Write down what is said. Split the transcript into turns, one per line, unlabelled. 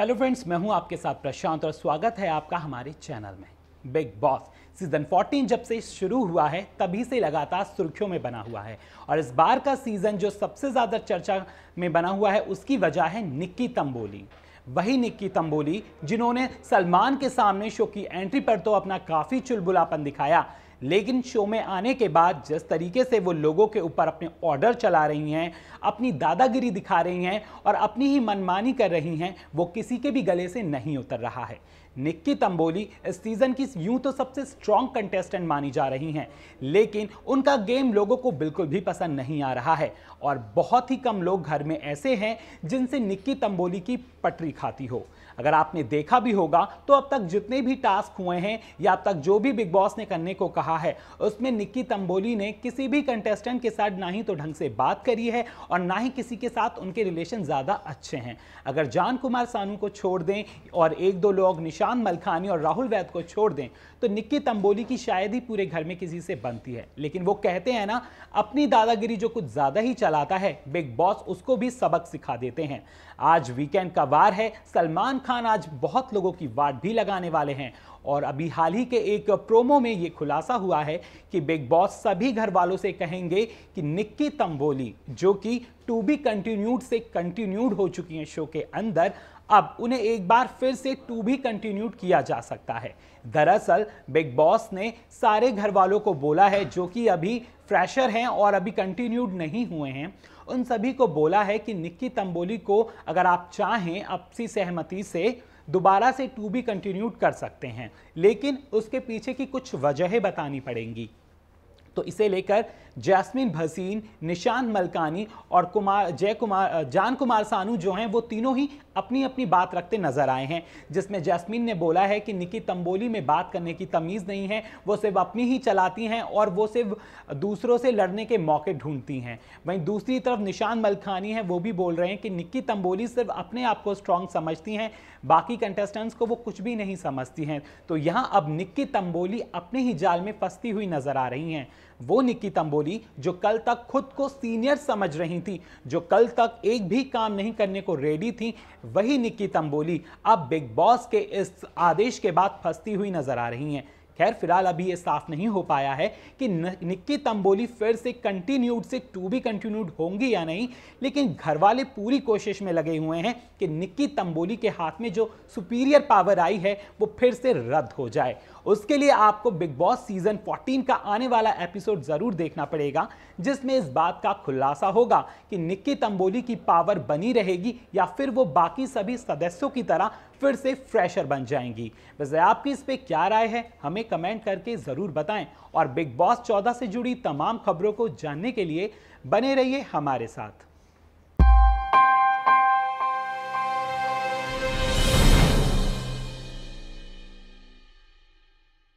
hello friends मैं हूं आपके साथ प्रशांत और स्वागत है आपका हमारे चैनल में बिग बॉस सीजन 14 जब से शुरू हुआ है तभी से लगातार सुर्खियों में बना हुआ है और इस बार का सीजन जो सबसे ज़्यादा चर्चा में बना हुआ है उसकी वजह है निक्की तंबोली वही निक्की तंबोली जिन्होंने सलमान के सामने शो की एंट्री पर तो अपना काफ़ी चुलबुलापन दिखाया लेकिन शो में आने के बाद जिस तरीके से वो लोगों के ऊपर अपने ऑर्डर चला रही हैं अपनी दादागिरी दिखा रही हैं और अपनी ही मनमानी कर रही हैं वो किसी के भी गले से नहीं उतर रहा है निक्की तंबोली इस सीज़न की यूं तो सबसे स्ट्रॉन्ग कंटेस्टेंट मानी जा रही हैं लेकिन उनका गेम लोगों को बिल्कुल भी पसंद नहीं आ रहा है और बहुत ही कम लोग घर में ऐसे हैं जिनसे निक्की तंबोली की पटरी खाती हो अगर आपने देखा भी होगा तो अब तक जितने भी टास्क हुए हैं या अब तक जो भी बिग बॉस ने करने को कहा रहा है उसमें निक्की तंबोली ने किसी भी कंटेस्टेंट के साथ ना ही तो ढंग से बात करी है और ना ही किसी के साथ उनके रिलेशन ज़्यादा अच्छे हैं अगर जान कुमार सानू को छोड़ दें और एक दो लोग निशान मलखानी और राहुल वैद को छोड़ दें तो निक्की तंबोली की शायद ही पूरे घर में किसी से बनती है लेकिन वो कहते हैं ना अपनी दादागिरी जो कुछ ज़्यादा ही चलाता है बिग बॉस उसको भी सबक सिखा देते हैं आज वीकेंड का वार है सलमान खान आज बहुत लोगों की वाट भी लगाने वाले हैं और अभी हाल ही के एक प्रोमो में ये खुलासा लिखा हुआ है कि बिग बॉस सभी घर वालों से कहेंगे कि निक्की तंबोली जो कि टू बी कंटिन्यूड से कंटिन्यूड हो चुकी हैं शो के अंदर अब उन्हें एक बार फिर से टू बी कंटिन्यूड किया जा सकता है दरअसल बिग बॉस ने सारे घर वालों को बोला है जो कि अभी फ्रेशर हैं और अभी कंटिन्यूड नहीं हुए हैं उन सभी को बोला है कि निक्की तंबोली को अगर आप चाहें आपसी सहमति से दोबारा से टू बी कंटिन्यूड कर सकते हैं लेकिन उसके पीछे की कुछ वजहें बतानी पड़ेंगी तो इसे लेकर जैस्मिन भसीन निशान मलकानी और कुमार जय कुमार जान कुमार सानू जो हैं वो तीनों ही अपनी अपनी बात रखते नजर आए हैं जिसमें जैस्मिन ने बोला है कि निकी तंबोली में बात करने की तमीज़ नहीं है वो सिर्फ अपनी ही चलाती हैं और वो सिर्फ दूसरों से लड़ने के मौके ढूंढती हैं वहीं दूसरी तरफ निशान मलखानी हैं वो भी बोल रहे हैं कि निक्की तंबोली सिर्फ अपने आप को स्ट्रॉन्ग समझती हैं बाकी कंटेस्टेंट्स को वो कुछ भी नहीं समझती हैं तो यहाँ अब निक्की तंबोली अपने ही जाल में फंसती हुई नज़र आ रही हैं वो निक्की तंबोली जो कल तक खुद को सीनियर समझ रही थी जो कल तक एक भी काम नहीं करने को रेडी थी वही निक्की तंबोली अब बिग बॉस के इस आदेश के बाद फंसती हुई नजर आ रही हैं खैर फिलहाल अभी ये साफ नहीं हो पाया है कि निक्की तंबोली फिर से कंटिन्यूड से टू भी कंटिन्यूड होंगी या नहीं लेकिन घर वाले पूरी कोशिश में लगे हुए हैं कि निक्की तंबोली के हाथ में जो सुपीरियर पावर आई है वो फिर से रद्द हो जाए उसके लिए आपको बिग बॉस सीजन 14 का आने वाला एपिसोड ज़रूर देखना पड़ेगा जिसमें इस बात का खुलासा होगा कि निक्की तंबोली की पावर बनी रहेगी या फिर वो बाकी सभी सदस्यों की तरह फिर से फ्रेशर बन जाएंगी वैसे आपकी इस पर क्या राय है हमें कमेंट करके ज़रूर बताएं और बिग बॉस 14 से जुड़ी तमाम खबरों को जानने के लिए बने रहिए हमारे साथ